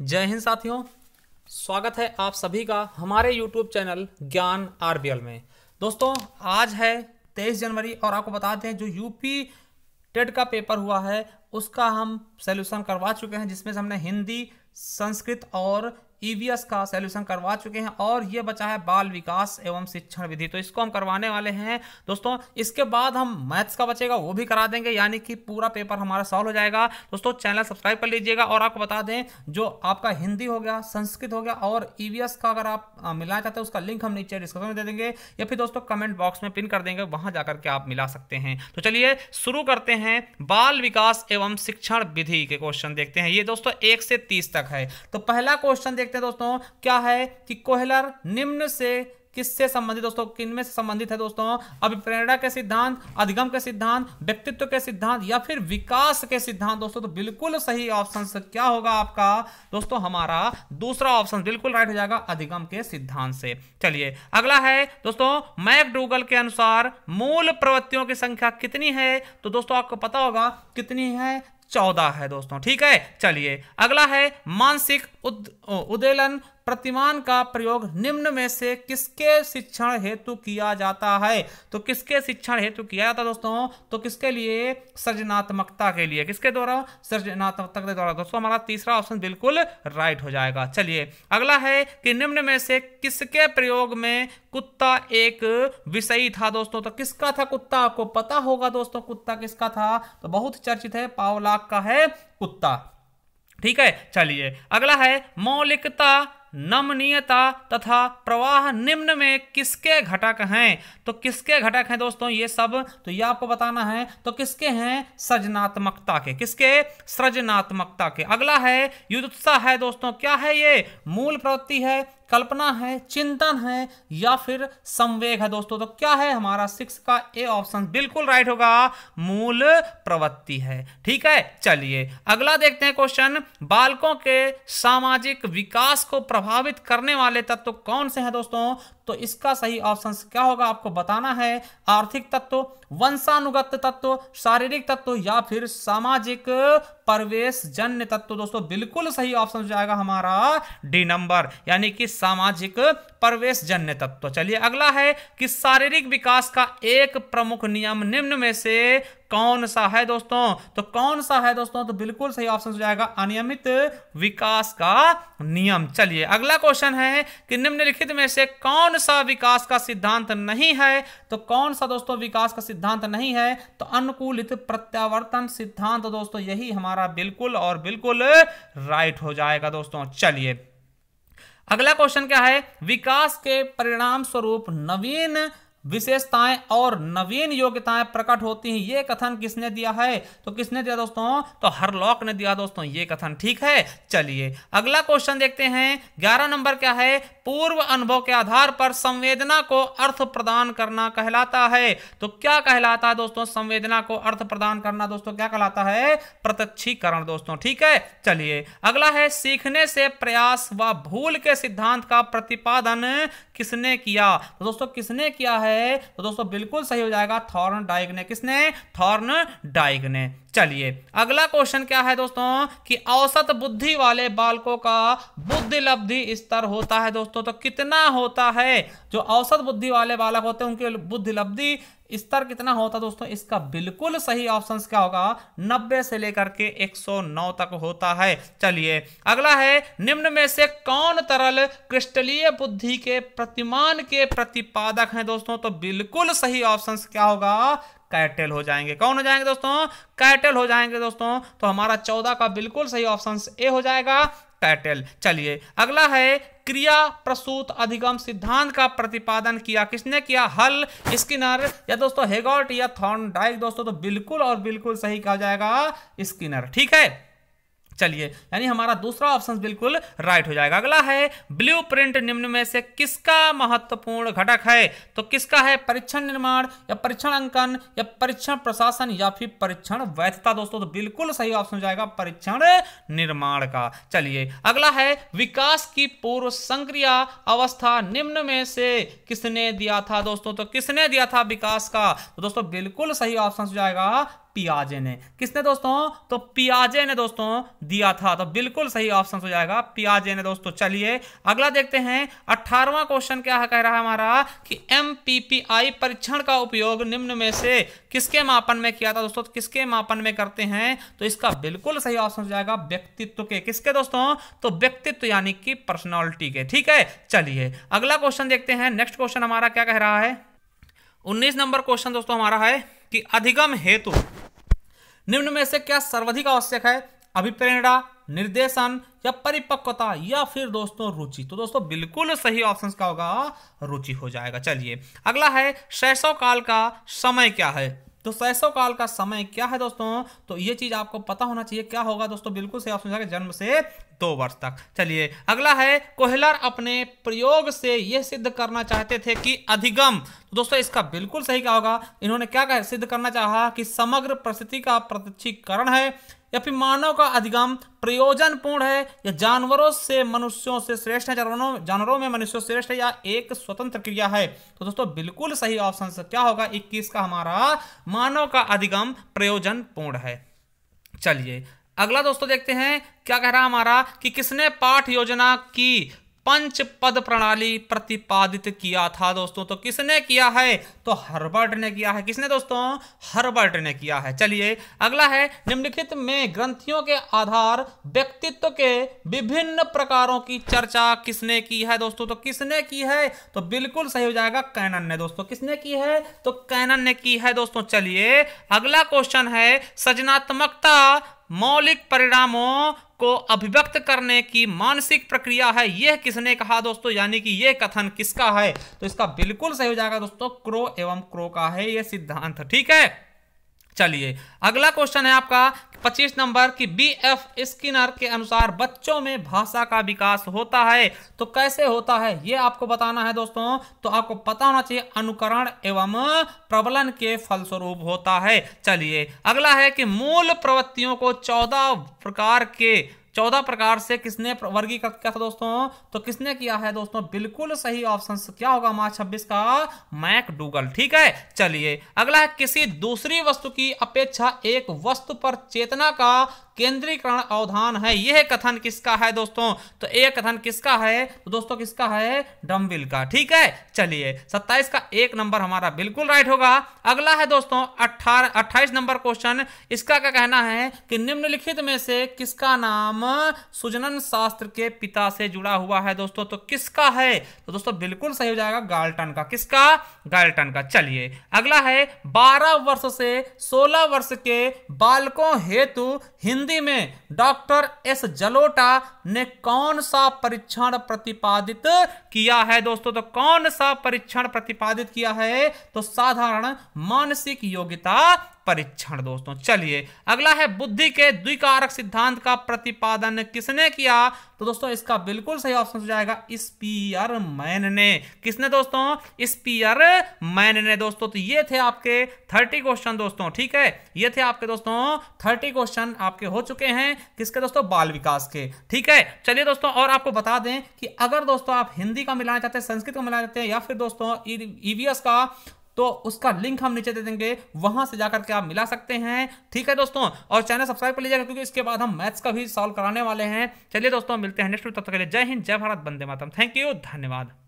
जय हिंद साथियों स्वागत है आप सभी का हमारे YouTube चैनल ज्ञान आर में दोस्तों आज है 23 जनवरी और आपको बता दें जो यूपी टेट e का पेपर हुआ है उसका हम सोल्यूशन करवा चुके हैं जिसमें से हमने हिंदी संस्कृत और ईवीएस e का सोल्यूशन करवा चुके हैं और ये बचा है बाल विकास एवं शिक्षण विधि तो इसको हम करवाने वाले हैं दोस्तों इसके बाद हम मैथ्स का बचेगा वो भी करा देंगे यानी कि पूरा पेपर हमारा सॉल्व हो जाएगा दोस्तों चैनल सब्सक्राइब कर लीजिएगा और आपको बता दें जो आपका हिंदी हो गया संस्कृत हो गया और ईवीएस e का अगर आप मिलना चाहते हैं उसका लिंक हम नीचे डिस्क्रिप्शन में दे देंगे या फिर दोस्तों कमेंट बॉक्स में पिन कर देंगे वहां जाकर के आप मिला सकते हैं तो चलिए शुरू करते हैं बाल विकास एवं शिक्षण विधि के क्वेश्चन देखते हैं ये दोस्तों एक से तीस तक है तो पहला क्वेश्चन देखते देखते हैं दोस्तों क्या है कि कोहलर निम्न से किससे संबंधित दोस्तों किन में से संबंधित है दोस्तों अभिप्रेरणा के सिद्धांत अधिगम के सिद्धांत व्यक्तित्व के सिद्धांत या फिर विकास के सिद्धांत दोस्तों तो बिल्कुल सही ऑप्शन क्या होगा आपका दोस्तों हमारा दूसरा ऑप्शन बिल्कुल राइट हो जाएगा अधिगम के सिद्धांत से चलिए अगला है दोस्तों मैक डूगल के अनुसार मूल प्रवृत्तियों की संख्या कितनी है तो दोस्तों आपको पता होगा कितनी है चौदह है दोस्तों ठीक है चलिए अगला है मानसिक उद, उदेलन प्रतिमान का प्रयोग निम्न में से किसके शिक्षण हेतु किया जाता है तो किसके शिक्षण हेतु किया जाता है दोस्तों तो किसके लिए सृजनात्मकता के लिए किसके द्वारा सृजनात्मकता के द्वारा दोस्तों हमारा तीसरा ऑप्शन बिल्कुल राइट हो जाएगा चलिए अगला है कि निम्न में से किसके प्रयोग में कुत्ता एक विषयी था दोस्तों तो किसका था कुत्ता आपको पता होगा दोस्तों कुत्ता किसका था तो बहुत चर्चित है पावलाक का है कुत्ता ठीक है चलिए अगला है मौलिकता नमनीयता तथा प्रवाह निम्न में किसके घटक हैं तो किसके घटक हैं दोस्तों ये सब तो ये आपको बताना है तो किसके हैं सृजनात्मकता के किसके सृजनात्मकता के अगला है युद्धोत्साह है दोस्तों क्या है ये मूल प्रवृत्ति है कल्पना है चिंतन है या फिर संवेग है दोस्तों तो क्या है हमारा सिक्स का ए ऑप्शन बिल्कुल राइट होगा मूल प्रवृत्ति है ठीक है चलिए अगला देखते हैं क्वेश्चन बालकों के सामाजिक विकास को प्रभावित करने वाले तत्व तो कौन से हैं दोस्तों तो इसका सही ऑप्शन क्या होगा आपको बताना है आर्थिक तत्व वंशानुगत तत्व शारीरिक तत्व या फिर सामाजिक परवेश जन्य तत्व दोस्तों बिल्कुल सही ऑप्शन हो जाएगा हमारा डी नंबर यानी कि सामाजिक परवेश जन्य तत्व चलिए अगला है कि शारीरिक विकास का एक प्रमुख नियम निम्न में से कौन सा है दोस्तों तो कौन सा है दोस्तों तो बिल्कुल सही ऑप्शन हो जाएगा अनियमित विकास का नियम चलिए अगला क्वेश्चन है कि निम्नलिखित में से कौन सा विकास का सिद्धांत नहीं है तो कौन सा दोस्तों विकास का सिद्धांत नहीं है तो अनुकूलित प्रत्यावर्तन सिद्धांत दोस्तों यही हमारा बिल्कुल और बिल्कुल राइट हो जाएगा दोस्तों चलिए अगला क्वेश्चन क्या है विकास के परिणाम स्वरूप नवीन विशेषताएं और नवीन योग्यताएं प्रकट होती हैं ये कथन किसने दिया है तो किसने दिया दोस्तों तो हरलॉक ने दिया दोस्तों ये कथन ठीक है चलिए अगला क्वेश्चन देखते हैं ग्यारह नंबर क्या है पूर्व अनुभव के आधार पर संवेदना को अर्थ प्रदान करना कहलाता है तो क्या कहलाता है दोस्तों संवेदना को अर्थ प्रदान करना दोस्तों क्या कहलाता है प्रत्यक्षीकरण दोस्तों ठीक है चलिए अगला है सीखने से प्रयास व भूल के सिद्धांत का प्रतिपादन किसने किया तो दोस्तों किसने किया है है तो दोस्तों बिल्कुल सही हो जाएगा थॉर्न डाइग ने किसने थॉर्न डाइग ने चलिए अगला क्वेश्चन क्या है दोस्तों कि औसत बुद्धि वाले बालकों का बुद्धि लब्धि स्तर होता है दोस्तों तो कितना होता है जो औसत बुद्धि वाले बालक होते हैं उनके बुद्धि लब्धि स्तर कितना होता है दोस्तों इसका बिल्कुल सही ऑप्शन क्या होगा 90 से लेकर के 109 तक होता है चलिए अगला है निम्न में से कौन तरल क्रिस्टलीय बुद्धि के प्रतिमान के प्रतिपादक हैं दोस्तों तो बिल्कुल सही ऑप्शन क्या होगा कैटल हो जाएंगे कौन हो जाएंगे दोस्तों कैटल हो जाएंगे दोस्तों तो हमारा चौदह का बिल्कुल सही ऑप्शन ए हो जाएगा कैटल चलिए अगला है क्रिया प्रसूत अधिगम सिद्धांत का प्रतिपादन किया किसने किया हल स्किनर या दोस्तों हेगॉल्ट या डाइक दोस्तों तो बिल्कुल और बिल्कुल सही कहा जाएगा स्किनर ठीक है चलिए यानी हमारा दूसरा ऑप्शन बिल्कुल राइट हो जाएगा अगला है ब्लू प्रिंट निम्न में से किसका महत्वपूर्ण घटक है तो किसका है परीक्षण निर्माण या परीक्षण अंकन या परीक्षण प्रशासन या फिर परीक्षण वैधता दोस्तों तो बिल्कुल सही ऑप्शन हो जाएगा परीक्षण निर्माण का चलिए अगला है विकास की पूर्व संक्रिया अवस्था निम्न में से किसने दिया था दोस्तों तो किसने दिया था विकास का तो दोस्तों बिल्कुल सही ऑप्शन हो जाएगा पियाजे ने किसने दोस्तों तो पियाजे ने दोस्तों दिया था तो बिल्कुल सही ऑप्शन हो जाएगा पियाजे ने दोस्तों चलिए अगला देखते हैं अठारवा क्वेश्चन क्या है कह रहा है हमारा कि एम परीक्षण का उपयोग निम्न में से किसके मापन में किया था दोस्तों तो किसके मापन में करते हैं तो इसका बिल्कुल सही ऑप्शन हो जाएगा व्यक्तित्व के किसके दोस्तों तो व्यक्तित्व यानी कि पर्सनैलिटी के ठीक है चलिए अगला क्वेश्चन देखते हैं नेक्स्ट क्वेश्चन हमारा क्या कह रहा है उन्नीस नंबर क्वेश्चन दोस्तों हमारा है कि अधिगम हेतु निम्न में से क्या सर्वाधिक आवश्यक है अभिप्रेरणा निर्देशन या परिपक्वता या फिर दोस्तों रुचि तो दोस्तों बिल्कुल सही ऑप्शन का होगा रुचि हो जाएगा चलिए अगला है शैशव काल का समय क्या है तो शैशव काल का समय क्या है दोस्तों तो ये चीज आपको पता होना चाहिए क्या होगा दोस्तों बिल्कुल सही आप जन्म से दो वर्ष तक चलिए अगला है कोहलर अपने प्रयोग से यह सिद्ध करना चाहते थे कि अधिगम तो दोस्तों इसका बिल्कुल सही क्या होगा इन्होंने क्या सिद्ध करना चाहा कि समग्र प्रस्थिति का प्रत्यक्षीकरण है या फिर मानव का अधिगम प्रयोजनपूर्ण है या जानवरों से मनुष्यों से श्रेष्ठ है जानवरों जानवरों में मनुष्यों श्रेष्ठ है या एक स्वतंत्र क्रिया है तो दोस्तों बिल्कुल सही ऑप्शन क्या होगा 21 का हमारा मानव का अधिगम प्रयोजनपूर्ण है चलिए अगला दोस्तों देखते हैं क्या कह रहा हमारा कि किसने पाठ योजना की पंच पद प्रणाली प्रतिपादित किया था दोस्तों तो किसने किया है तो हर्बर्ट ने किया है किसने दोस्तों हर्बर्ट ने किया है चलिए अगला है निम्नलिखित में ग्रंथियों के आधार व्यक्तित्व के विभिन्न प्रकारों की चर्चा किसने की है दोस्तों तो किसने की है तो बिल्कुल सही हो जाएगा कैनन ने दोस्तों किसने की है तो कैनन ने की है दोस्तों चलिए अगला क्वेश्चन है सृजनात्मकता मौलिक परिणामों को अभिव्यक्त करने की मानसिक प्रक्रिया है यह किसने कहा दोस्तों यानी कि यह कथन किसका है तो इसका बिल्कुल सही हो जाएगा दोस्तों क्रो एवं क्रो का है यह सिद्धांत ठीक है चलिए अगला क्वेश्चन है आपका पच्चीस नंबर की बी एफ स्किनर के अनुसार बच्चों में भाषा का विकास होता है तो कैसे होता है ये आपको बताना है दोस्तों तो आपको पता होना चाहिए अनुकरण एवं प्रबलन के फलस्वरूप होता है चलिए अगला है कि मूल प्रवृत्तियों को चौदह प्रकार के चौदह प्रकार से किसने वर्गीकृत किया था दोस्तों तो किसने किया है दोस्तों बिल्कुल सही ऑप्शन क्या होगा मार्च छब्बीस का मैकडूगल ठीक है चलिए अगला है किसी दूसरी वस्तु की अपेक्षा एक वस्तु पर चेतना का केंद्रीकरण अवधान है यह कथन किसका है दोस्तों तो यह कथन किसका है तो दोस्तों किसका है डम्बिल का ठीक है चलिए 27 का एक नंबर हमारा बिल्कुल राइट होगा अगला है दोस्तों अट्ठारह अट्ठाईस नंबर क्वेश्चन इसका क्या कहना है कि निम्नलिखित में से किसका नाम सुजनन शास्त्र के पिता से जुड़ा हुआ है दोस्तों तो किसका है तो दोस्तों बिल्कुल सही हो जाएगा गाल्टन का किसका गाल्टन का चलिए अगला है 12 वर्ष से 16 वर्ष के बालकों हेतु हिंदी में डॉक्टर एस जलोटा ने कौन सा परीक्षण प्रतिपादित किया है दोस्तों तो कौन सा परीक्षण प्रतिपादित किया है तो साधारण मानसिक योग्यता परीक्षण दोस्तों चलिए अगला है बुद्धि के द्विकारक सिद्धांत का प्रतिपादन किसने किया तो दोस्तों इसका बिल्कुल सही ऑप्शन हो जाएगा स्पीयर मैन ने किसने दोस्तों स्पीयर मैन ने दोस्तों तो ये थे आपके थर्टी क्वेश्चन दोस्तों ठीक है ये थे आपके दोस्तों थर्टी क्वेश्चन आपके हो चुके हैं किसके दोस्तों बाल विकास के ठीक है चलिए दोस्तों और आपको बता दें कि अगर दोस्तों आप हिंदी का मिलाना चाहते हैं संस्कृत का मिलाना चाहते हैं या फिर दोस्तों ईवीएस का तो उसका लिंक हम नीचे दे देंगे वहां से जाकर के आप मिला सकते हैं ठीक है दोस्तों और चैनल सब्सक्राइब कर लीजिएगा क्योंकि इसके बाद हम मैथ्स का भी सॉल्व कराने वाले हैं चलिए दोस्तों मिलते हैं नेक्स्ट तब तक के लिए जय हिंद जय भारत बंदे मातम थैंक यू धन्यवाद